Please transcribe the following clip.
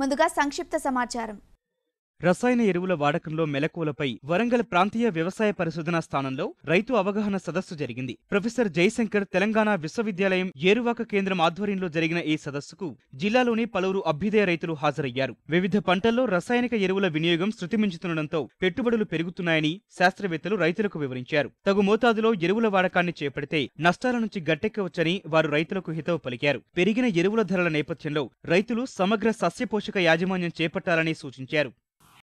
ముందుగా సంక్షిప్త సమాచారం రసాయన ఎరువుల వాడకంలో మెలకువలపై వరంగల్ ప్రాంతీయ వ్యవసాయ పరిశోధన స్థానంలో రైతు అవగాహన సదస్సు జరిగింది ప్రొఫెసర్ జయశంకర్ తెలంగాణ విశ్వవిద్యాలయం ఏరువాక కేంద్రం ఆధ్వర్యంలో జరిగిన ఈ సదస్సుకు జిల్లాలోని పలువురు అభ్యుదయ రైతులు హాజరయ్యారు వివిధ పంటల్లో రసాయనిక ఎరువుల వినియోగం శృతిమించుతుండటంతో పెట్టుబడులు పెరుగుతున్నాయని శాస్త్రవేత్తలు రైతులకు వివరించారు తగు మోతాదులో ఎరువుల వాడకాన్ని చేపడితే నష్టాల నుంచి గట్టెక్కవచ్చని వారు రైతులకు హితవు పలికారు పెరిగిన ఎరువుల ధరల నేపథ్యంలో రైతులు సమగ్ర సస్యపోషక యాజమాన్యం చేపట్టాలని సూచించారు